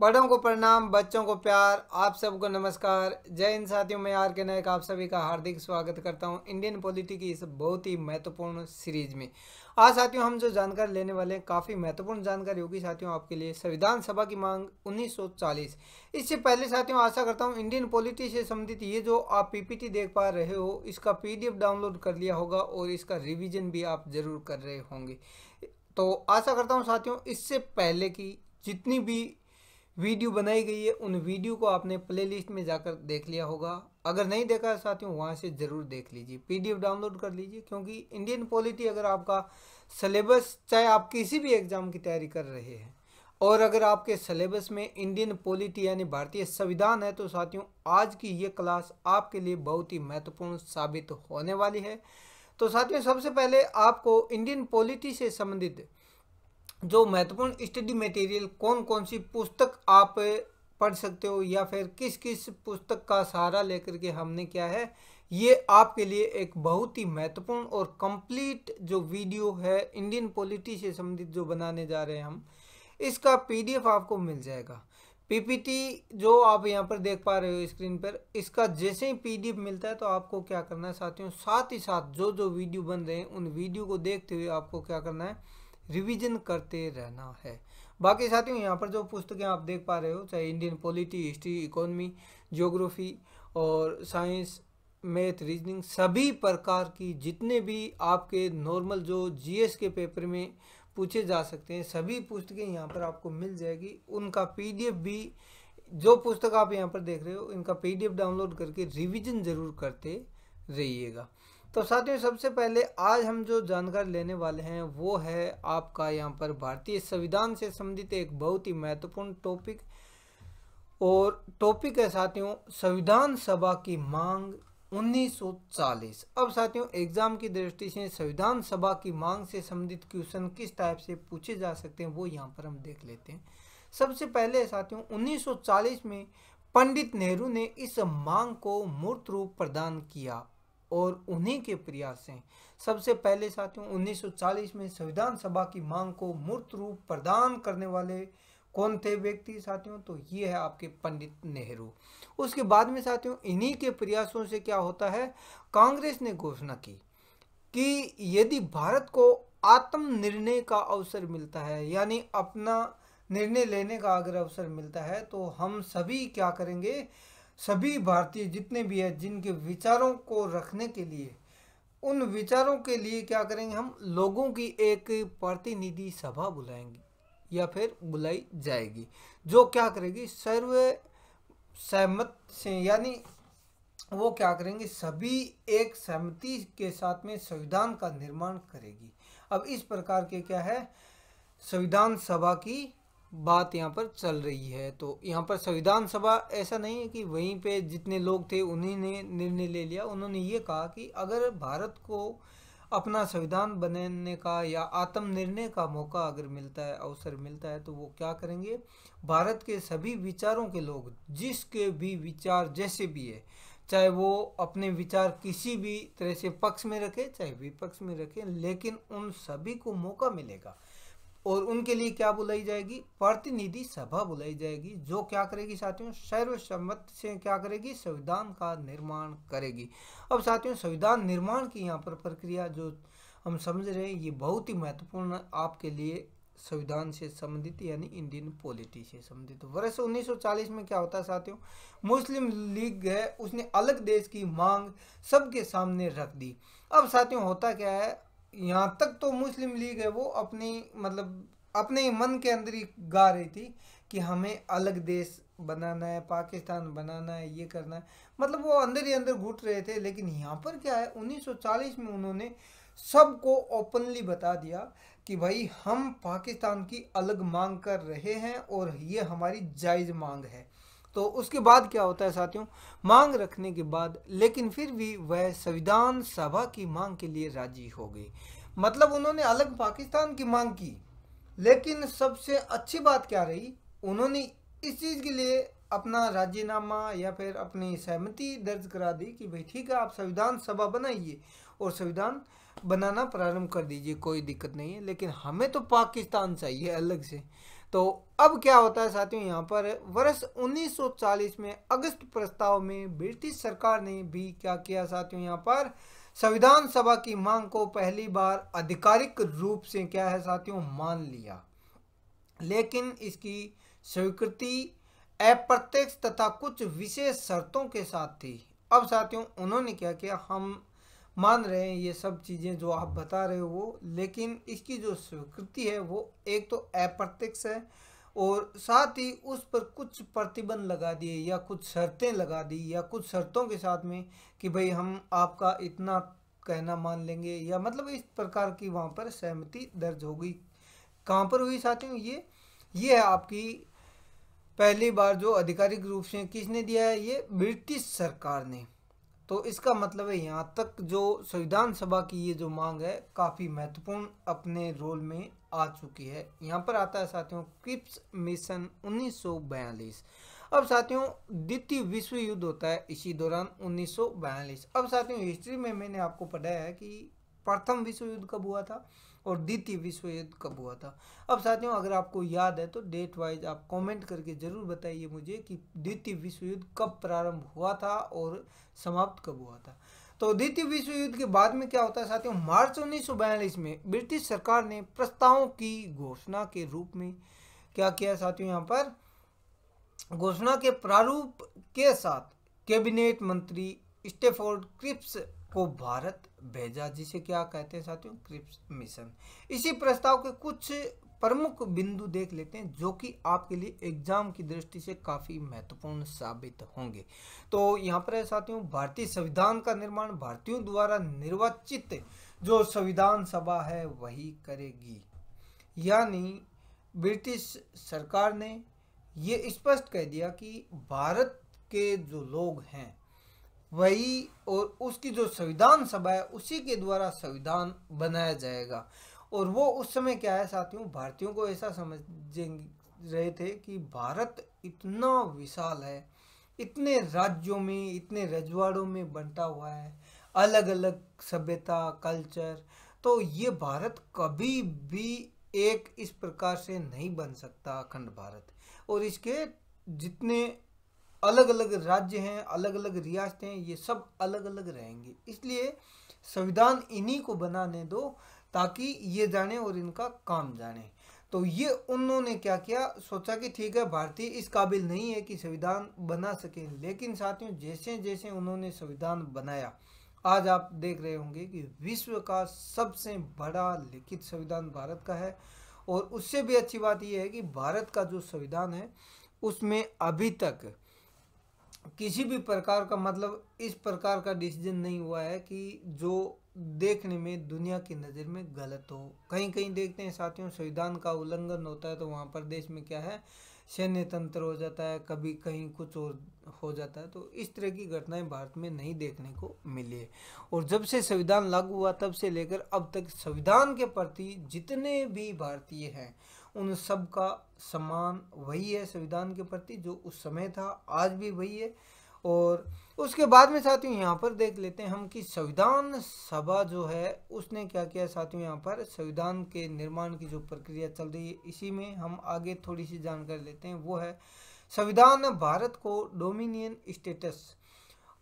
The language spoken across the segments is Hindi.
बड़ों को प्रणाम बच्चों को प्यार आप सबको नमस्कार जय हिंद साथियों मैं आर के नायक आप सभी का हार्दिक स्वागत करता हूं इंडियन पॉलिटी की इस बहुत ही महत्वपूर्ण सीरीज में आज साथियों हम जो जानकारी लेने वाले हैं काफ़ी महत्वपूर्ण जानकारी होगी साथियों आपके लिए संविधान सभा की मांग 1940 इससे पहले साथियों आशा करता हूँ इंडियन पॉलिटी से संबंधित ये जो आप पीपीटी देख पा रहे हो इसका पी डाउनलोड कर लिया होगा और इसका रिविजन भी आप ज़रूर कर रहे होंगे तो आशा करता हूँ साथियों इससे पहले की जितनी भी वीडियो बनाई गई है उन वीडियो को आपने प्लेलिस्ट में जाकर देख लिया होगा अगर नहीं देखा है साथियों वहाँ से ज़रूर देख लीजिए पीडीएफ डाउनलोड कर लीजिए क्योंकि इंडियन पॉलिटी अगर आपका सलेबस चाहे आप किसी भी एग्ज़ाम की तैयारी कर रहे हैं और अगर आपके सलेबस में इंडियन पॉलिटी यानी भारतीय संविधान है तो साथियों आज की ये क्लास आपके लिए बहुत ही महत्वपूर्ण साबित होने वाली है तो साथियों सबसे पहले आपको इंडियन पॉलिटी से संबंधित जो महत्वपूर्ण स्टडी मटेरियल कौन कौन सी पुस्तक आप पढ़ सकते हो या फिर किस किस पुस्तक का सहारा लेकर के हमने क्या है ये आपके लिए एक बहुत ही महत्वपूर्ण और कंप्लीट जो वीडियो है इंडियन पॉलिटी से संबंधित जो बनाने जा रहे हैं हम इसका पीडीएफ आपको मिल जाएगा पीपीटी जो आप यहाँ पर देख पा रहे हो स्क्रीन पर इसका जैसे ही पीडीएफ मिलता है तो आपको क्या करना है साथियों साथ ही साथ जो जो वीडियो बन रहे हैं उन वीडियो को देखते हुए आपको क्या करना है रिवीजन करते रहना है बाकी साथियों यहाँ पर जो पुस्तकें आप देख पा रहे हो चाहे Indian polity history economy geography और साइंस मैथ रीजनिंग सभी प्रकार की जितने भी आपके नॉर्मल जो जीएस के पेपर में पूछे जा सकते हैं सभी पुस्तकें यहाँ पर आपको मिल जाएगी उनका पीडीएफ भी जो पुस्तक आप यहाँ पर देख रहे हो इनका पीडीएफ डाउनलोड करके रिविज़न ज़रूर करते रहिएगा तो साथियों सबसे पहले आज हम जो जानकारी लेने वाले हैं वो है आपका यहाँ पर भारतीय संविधान से संबंधित एक बहुत ही महत्वपूर्ण टॉपिक और टॉपिक है साथियों संविधान सभा की मांग 1940 अब साथियों एग्जाम की दृष्टि से संविधान सभा की मांग से संबंधित क्वेश्चन किस टाइप से पूछे जा सकते हैं वो यहाँ पर हम देख लेते हैं सबसे पहले साथियों 1940 में पंडित नेहरू ने इस मांग को मूर्त रूप प्रदान किया और उन्हीं के प्रयास हैं सबसे पहले साथियों 1940 में संविधान सभा की मांग को मूर्त रूप प्रदान करने वाले कौन थे व्यक्ति साथियों तो ये है आपके पंडित नेहरू उसके बाद में साथियों इन्हीं के प्रयासों से क्या होता है कांग्रेस ने घोषणा की कि यदि भारत को आत्मनिर्णय का अवसर मिलता है यानी अपना निर्णय लेने का अगर अवसर मिलता है तो हम सभी क्या करेंगे सभी भारतीय जितने भी हैं जिनके विचारों को रखने के लिए उन विचारों के लिए क्या करेंगे हम लोगों की एक प्रतिनिधि सभा बुलाएंगे या फिर बुलाई जाएगी जो क्या करेगी सर्व सहमत से यानी वो क्या करेंगे सभी एक सहमति के साथ में संविधान का निर्माण करेगी अब इस प्रकार के क्या है संविधान सभा की बात यहाँ पर चल रही है तो यहाँ पर संविधान सभा ऐसा नहीं है कि वहीं पे जितने लोग थे उन्हीं ने निर्णय ले लिया उन्होंने ये कहा कि अगर भारत को अपना संविधान बनाने का या आत्मनिर्णय का मौका अगर मिलता है अवसर मिलता है तो वो क्या करेंगे भारत के सभी विचारों के लोग जिसके भी विचार जैसे भी है चाहे वो अपने विचार किसी भी तरह से पक्ष में रखे चाहे विपक्ष में रखे लेकिन उन सभी को मौका मिलेगा और उनके लिए क्या बुलाई जाएगी प्रतिनिधि सभा बुलाई जाएगी जो क्या करेगी साथियों सर्वसम्मत से क्या करेगी संविधान का निर्माण करेगी अब साथियों संविधान निर्माण की यहाँ पर प्रक्रिया जो हम समझ रहे हैं ये बहुत ही महत्वपूर्ण आपके लिए संविधान से संबंधित यानी इंडियन पॉलिटी से संबंधित वर्ष 1940 में क्या होता है साथियों मुस्लिम लीग है उसने अलग देश की मांग सबके सामने रख दी अब साथियों होता क्या है यहाँ तक तो मुस्लिम लीग है वो अपनी मतलब अपने मन के अंदर ही गा रही थी कि हमें अलग देश बनाना है पाकिस्तान बनाना है ये करना है मतलब वो अंदर ही अंदर घुट रहे थे लेकिन यहाँ पर क्या है 1940 में उन्होंने सबको ओपनली बता दिया कि भाई हम पाकिस्तान की अलग मांग कर रहे हैं और ये हमारी जायज़ मांग है तो उसके बाद क्या होता है साथियों मांग रखने के बाद लेकिन फिर भी वह संविधान सभा की मांग के लिए राजी हो गई मतलब उन्होंने अलग पाकिस्तान की मांग की लेकिन सबसे अच्छी बात क्या रही उन्होंने इस चीज़ के लिए अपना राजीनामा या फिर अपनी सहमति दर्ज करा दी कि भाई ठीक है आप संविधान सभा बनाइए और संविधान बनाना प्रारंभ कर दीजिए कोई दिक्कत नहीं है लेकिन हमें तो पाकिस्तान चाहिए अलग से तो अब क्या होता है साथियों यहाँ पर वर्ष 1940 में अगस्त प्रस्ताव में ब्रिटिश सरकार ने भी क्या किया साथियों यहाँ पर संविधान सभा की मांग को पहली बार आधिकारिक रूप से क्या है साथियों मान लिया लेकिन इसकी स्वीकृति अप्रत्यक्ष तथा कुछ विशेष शर्तों के साथ थी अब साथियों उन्होंने क्या किया हम मान रहे हैं ये सब चीज़ें जो आप बता रहे हो वो लेकिन इसकी जो स्वीकृति है वो एक तो अप्रत्यक्ष है और साथ ही उस पर कुछ प्रतिबंध लगा दिए या कुछ शर्तें लगा दी या कुछ शर्तों के साथ में कि भाई हम आपका इतना कहना मान लेंगे या मतलब इस प्रकार की वहाँ पर सहमति दर्ज होगी कहाँ पर हुई साथियों ये ये है आपकी पहली बार जो आधिकारिक रूप से किसने दिया है ये ब्रिटिश सरकार ने तो इसका मतलब है यहाँ तक जो संविधान सभा की ये जो मांग है काफ़ी महत्वपूर्ण अपने रोल में आ चुकी है यहाँ पर आता है साथियों क्रिप्स मिशन 1942 अब साथियों द्वितीय विश्व युद्ध होता है इसी दौरान 1942 अब साथियों हिस्ट्री में मैंने आपको पढ़ाया है कि प्रथम विश्व युद्ध कब हुआ था और द्वितीय विश्व युद्ध कब हुआ था अब साथियों अगर आपको याद है तो डेट वाइज आप कमेंट करके ज़रूर बताइए मुझे कि द्वितीय विश्व युद्ध कब प्रारंभ हुआ था और समाप्त कब हुआ था तो द्वितीय विश्व युद्ध के बाद में क्या होता है साथियों मार्च उन्नीस में ब्रिटिश सरकार ने प्रस्तावों की घोषणा के रूप में क्या किया साथियों यहाँ पर घोषणा के प्रारूप के साथ कैबिनेट मंत्री स्टेफोर्ड क्रिप्स को भारत भेजा जिसे क्या कहते हैं साथियों क्रिप्स मिशन इसी प्रस्ताव के कुछ प्रमुख बिंदु देख लेते हैं जो कि आपके लिए एग्जाम की दृष्टि से काफ़ी महत्वपूर्ण साबित होंगे तो यहाँ पर साथियों भारतीय संविधान का निर्माण भारतीयों द्वारा निर्वाचित जो संविधान सभा है वही करेगी यानी ब्रिटिश सरकार ने ये स्पष्ट कह दिया कि भारत के जो लोग हैं वही और उसकी जो संविधान सभा है उसी के द्वारा संविधान बनाया जाएगा और वो उस समय क्या है साथियों भारतीयों को ऐसा समझ रहे थे कि भारत इतना विशाल है इतने राज्यों में इतने रजवाड़ों में बंटा हुआ है अलग अलग सभ्यता कल्चर तो ये भारत कभी भी एक इस प्रकार से नहीं बन सकता अखंड भारत और इसके जितने अलग अलग राज्य हैं अलग अलग रियासतें हैं ये सब अलग अलग रहेंगी इसलिए संविधान इन्हीं को बनाने दो ताकि ये जाने और इनका काम जाने तो ये उन्होंने क्या किया सोचा कि ठीक है भारतीय इस काबिल नहीं है कि संविधान बना सके लेकिन साथियों जैसे जैसे उन्होंने संविधान बनाया आज आप देख रहे होंगे कि विश्व का सबसे बड़ा लिखित संविधान भारत का है और उससे भी अच्छी बात यह है कि भारत का जो संविधान है उसमें अभी तक किसी भी प्रकार का मतलब इस प्रकार का डिसीजन नहीं हुआ है कि जो देखने में दुनिया की नज़र में गलत हो कहीं कहीं देखते हैं साथियों संविधान का उल्लंघन होता है तो वहाँ पर देश में क्या है सैन्य तंत्र हो जाता है कभी कहीं कुछ और हो जाता है तो इस तरह की घटनाएं भारत में नहीं देखने को मिली है और जब से संविधान लागू हुआ तब से लेकर अब तक संविधान के प्रति जितने भी भारतीय हैं उन सब का सम्मान वही है संविधान के प्रति जो उस समय था आज भी वही है और उसके बाद में साथियों यहाँ पर देख लेते हैं हम कि संविधान सभा जो है उसने क्या किया साथियों यहाँ पर संविधान के निर्माण की जो प्रक्रिया चल रही है इसी में हम आगे थोड़ी सी जानकारी लेते हैं वो है संविधान ने भारत को डोमिनियन स्टेटस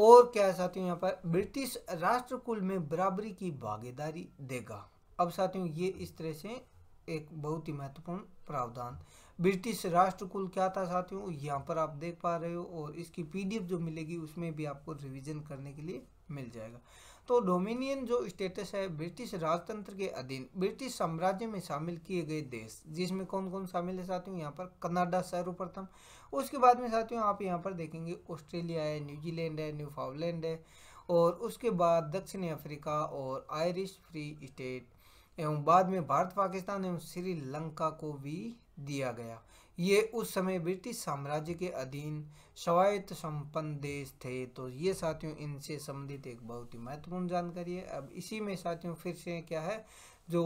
और क्या है साथियों यहाँ पर ब्रिटिश राष्ट्रकुल में बराबरी की भागीदारी देगा अब साथियों ये इस तरह से एक बहुत ही महत्वपूर्ण प्रावधान ब्रिटिश राष्ट्रकुल क्या था साथियों यहाँ पर आप देख पा रहे हो और इसकी पीडीएफ जो मिलेगी उसमें भी आपको रिवीजन करने के लिए मिल जाएगा तो डोमिनियन जो स्टेटस है ब्रिटिश राजतंत्र के अधीन ब्रिटिश साम्राज्य में शामिल किए गए देश जिसमें कौन कौन शामिल है साथियों यहाँ पर कनाडा सर्वप्रथम उसके बाद में साथियों आप यहाँ पर देखेंगे ऑस्ट्रेलिया है न्यूजीलैंड है न्यू फाउलैंड है और उसके बाद दक्षिण अफ्रीका और आयरिश फ्री स्टेट एवं बाद में भारत पाकिस्तान एवं श्रीलंका को भी दिया गया ये उस समय ब्रिटिश साम्राज्य के अधीन स्वायत्त संपन्न देश थे तो ये साथियों इनसे संबंधित एक बहुत ही महत्वपूर्ण जानकारी है अब इसी में साथियों फिर से क्या है जो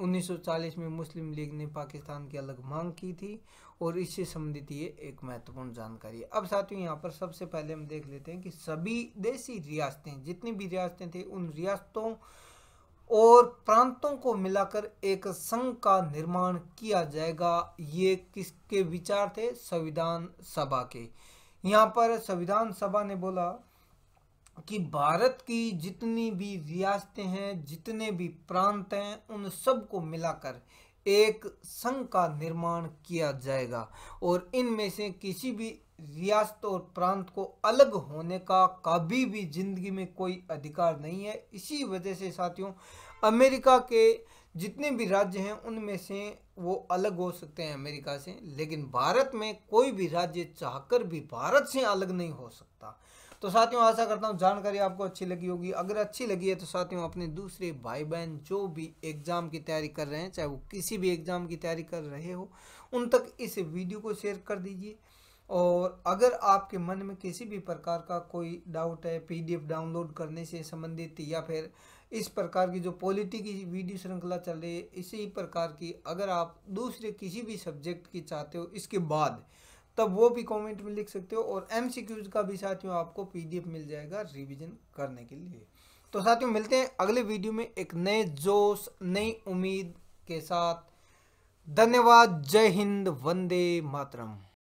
1940 में मुस्लिम लीग ने पाकिस्तान की अलग मांग की थी और इससे संबंधित ये एक महत्वपूर्ण जानकारी है अब साथियों यहाँ पर सबसे पहले हम देख लेते हैं कि सभी देसी रियासतें जितनी भी रियासतें थी उन रियासतों और प्रांतों को मिलाकर एक संघ का निर्माण किया जाएगा ये किसके विचार थे संविधान सभा के यहाँ पर संविधान सभा ने बोला कि भारत की जितनी भी रियासतें हैं जितने भी प्रांत हैं उन सबको मिलाकर एक संघ का निर्माण किया जाएगा और इनमें से किसी भी रियासत और प्रांत को अलग होने का कभी भी ज़िंदगी में कोई अधिकार नहीं है इसी वजह से साथियों अमेरिका के जितने भी राज्य हैं उनमें से वो अलग हो सकते हैं अमेरिका से लेकिन भारत में कोई भी राज्य चाहकर भी भारत से अलग नहीं हो सकता तो साथियों आशा करता हूँ जानकारी आपको अच्छी लगी होगी अगर अच्छी लगी है तो साथियों अपने दूसरे भाई बहन जो भी एग्ज़ाम की तैयारी कर रहे हैं चाहे वो किसी भी एग्ज़ाम की तैयारी कर रहे हो उन तक इस वीडियो को शेयर कर दीजिए और अगर आपके मन में किसी भी प्रकार का कोई डाउट है पीडीएफ डाउनलोड करने से संबंधित या फिर इस प्रकार की जो पॉलिटी की वीडियो श्रृंखला चल रही है इसी प्रकार की अगर आप दूसरे किसी भी सब्जेक्ट की चाहते हो इसके बाद तब वो भी कमेंट में लिख सकते हो और एम का भी साथियों आपको पीडीएफ मिल जाएगा रिविजन करने के लिए तो साथियों मिलते हैं अगले वीडियो में एक नए जोश नई उम्मीद के साथ धन्यवाद जय हिंद वंदे मातरम